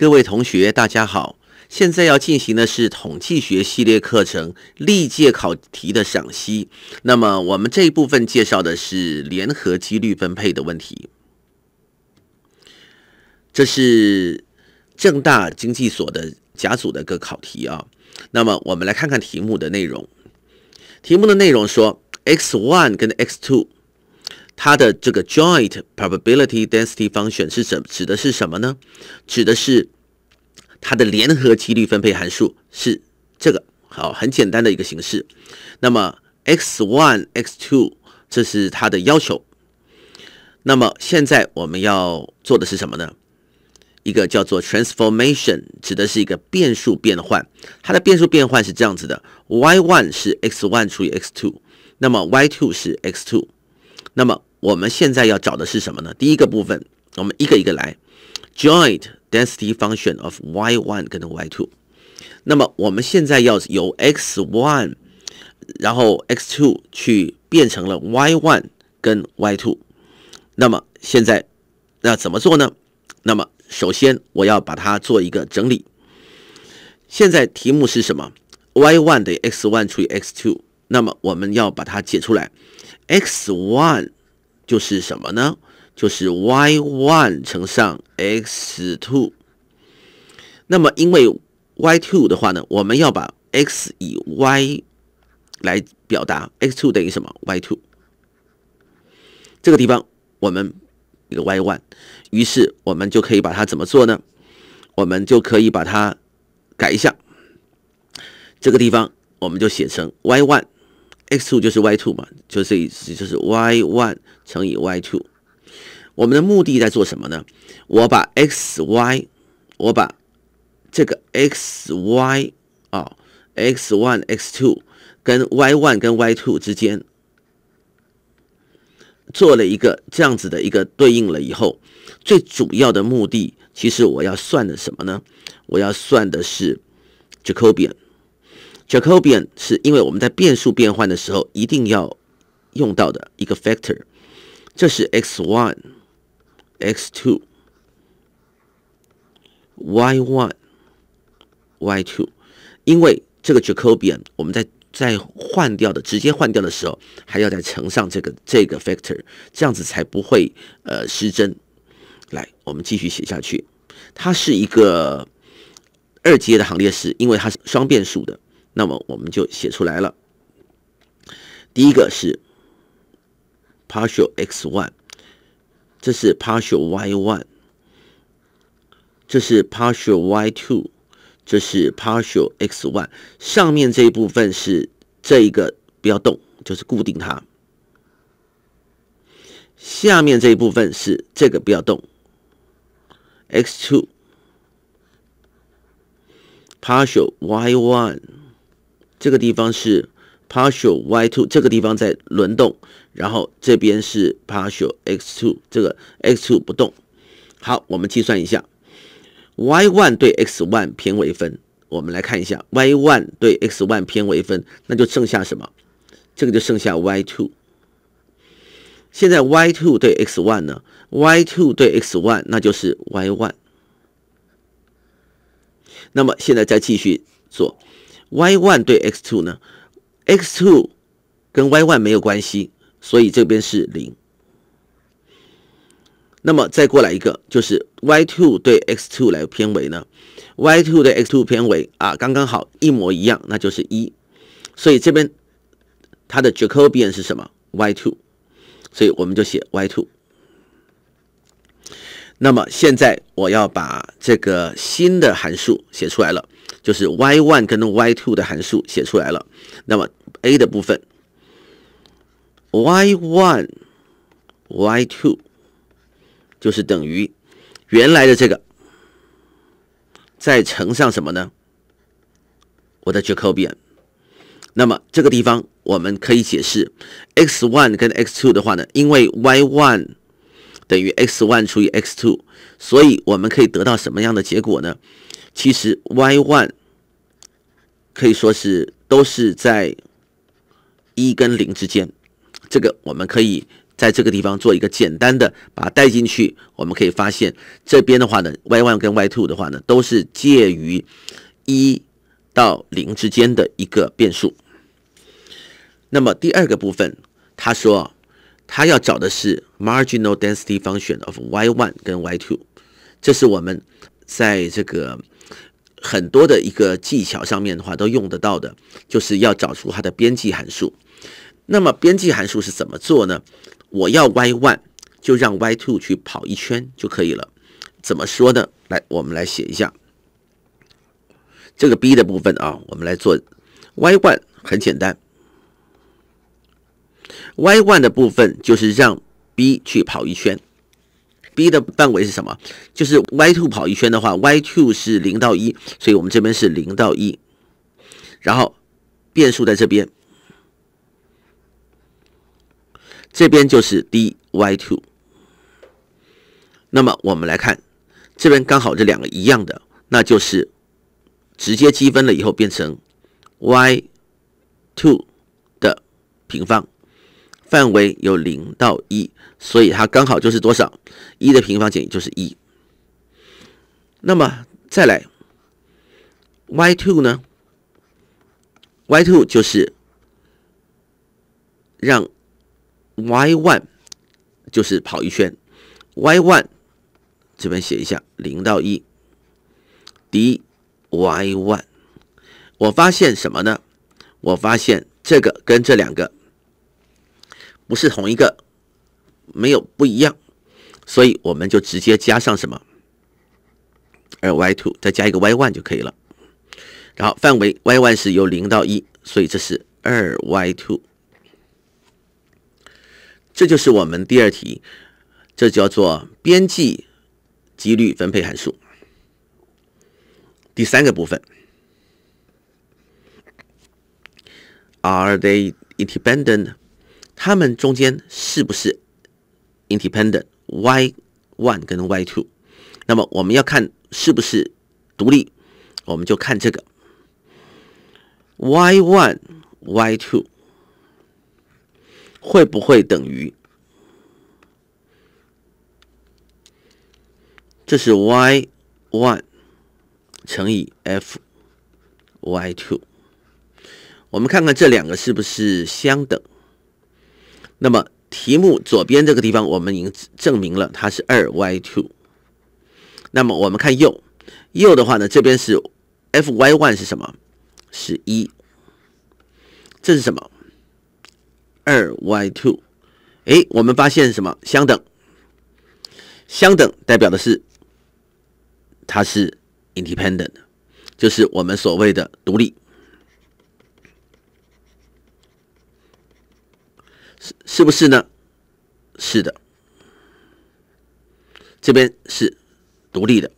各位同学，大家好！现在要进行的是统计学系列课程历届考题的赏析。那么，我们这一部分介绍的是联合几率分配的问题。这是正大经济所的甲组的一个考题啊。那么，我们来看看题目的内容。题目的内容说，X one 跟 X two。它的这个 joint probability density function 是指指的是什么呢？指的是它的联合几率分配函数是这个，好，很简单的一个形式。那么 x one x two 这是它的要求。那么现在我们要做的是什么呢？一个叫做 transformation，指的是一个变数变换。它的变数变换是这样子的：y one 是 x one 除以 x two，那么 y two 是 x two，那么我们现在要找的是什么呢？第一个部分，我们一个一个来。Joint density function of y one 跟 y two。那么我们现在要由 x one，然后 x two 去变成了 y one 跟 y two。那么现在那怎么做呢？那么首先我要把它做一个整理。现在题目是什么？y one 等于 x one 除以 x two。那么我们要把它解出来，x one。就是什么呢？就是 y one 乘上 x two。那么因为 y two 的话呢，我们要把 x 以 y 来表达，x two 等于什么？y two。这个地方我们一个 y one，于是我们就可以把它怎么做呢？我们就可以把它改一下。这个地方我们就写成 y one。x two 就是 y two 嘛，就这意思，就是 y one 乘以 y two。我们的目的在做什么呢？我把 x y，我把这个 x y 啊，x one x two 跟 y one 跟 y two 之间做了一个这样子的一个对应了以后，最主要的目的其实我要算的什么呢？我要算的是 jacobian。Jacobian 是因为我们在变数变换的时候一定要用到的一个 factor，这是 x one, x two, y one, y two，因为这个 Jacobian 我们在在换掉的直接换掉的时候，还要再乘上这个这个 factor，这样子才不会呃失真。来，我们继续写下去，它是一个二阶的行列式，因为它是双变数的。那么我们就写出来了。第一个是 partial x one，这是 partial y one，这是 partial y two，这是 partial x one。上面这一部分是这一个不要动，就是固定它。下面这一部分是这个不要动，x two partial y one。这个地方是 partial y two，这个地方在轮动，然后这边是 partial x two，这个 x two 不动。好，我们计算一下 y one 对 x one 偏微分。我们来看一下 y one 对 x one 偏微分，那就剩下什么？这个就剩下 y two。现在 y two 对 x one 呢？y two 对 x one 那就是 y one。那么现在再继续做。y one 对 x two 呢？x two 跟 y one 没有关系，所以这边是零。那么再过来一个就是 y two 对 x two 来偏围呢？y two 对 x two 偏围啊，刚刚好一模一样，那就是一。所以这边它的 jacobian 是什么？y two，所以我们就写 y two。那么现在我要把这个新的函数写出来了。就是 y one 跟 y two 的函数写出来了，那么 a 的部分 y one y two 就是等于原来的这个，再乘上什么呢？我的 Jacobian。那么这个地方我们可以解释 x one 跟 x two 的话呢，因为 y one 等于 x one 除以 x two，所以我们可以得到什么样的结果呢？其实 y one 可以说是都是在一跟零之间，这个我们可以在这个地方做一个简单的把它带进去，我们可以发现这边的话呢，y one 跟 y two 的话呢，都是介于一到零之间的一个变数。那么第二个部分，他说他要找的是 marginal density function of y one 跟 y two，这是我们。在这个很多的一个技巧上面的话，都用得到的，就是要找出它的边际函数。那么边际函数是怎么做呢？我要 y one 就让 y two 去跑一圈就可以了。怎么说呢？来，我们来写一下这个 b 的部分啊。我们来做 y one 很简单，y one 的部分就是让 b 去跑一圈。一的范围是什么？就是 y two 跑一圈的话，y two 是零到一，所以我们这边是零到一，然后变数在这边，这边就是 d y two。那么我们来看，这边刚好这两个一样的，那就是直接积分了以后变成 y two 的平方。范围有零到一，所以它刚好就是多少？一的平方减一就是一。那么再来，y two 呢？y two 就是让 y one 就是跑一圈，y one 这边写一下零到一，dy one。我发现什么呢？我发现这个跟这两个。不是同一个，没有不一样，所以我们就直接加上什么二 y two，再加一个 y one 就可以了。然后范围 y one 是由零到一，所以这是二 y two。这就是我们第二题，这叫做边际几率分配函数。第三个部分，Are they independent？它们中间是不是 independent y one 跟 y two？那么我们要看是不是独立，我们就看这个 y one y two 会不会等于这是 y one 乘以 f y two？我们看看这两个是不是相等。那么题目左边这个地方，我们已经证明了它是二 y two。那么我们看右，右的话呢，这边是 f y one 是什么？是一。这是什么？二 y two。哎，我们发现什么？相等。相等代表的是它是 independent，就是我们所谓的独立。是不是呢？是的，这边是独立的。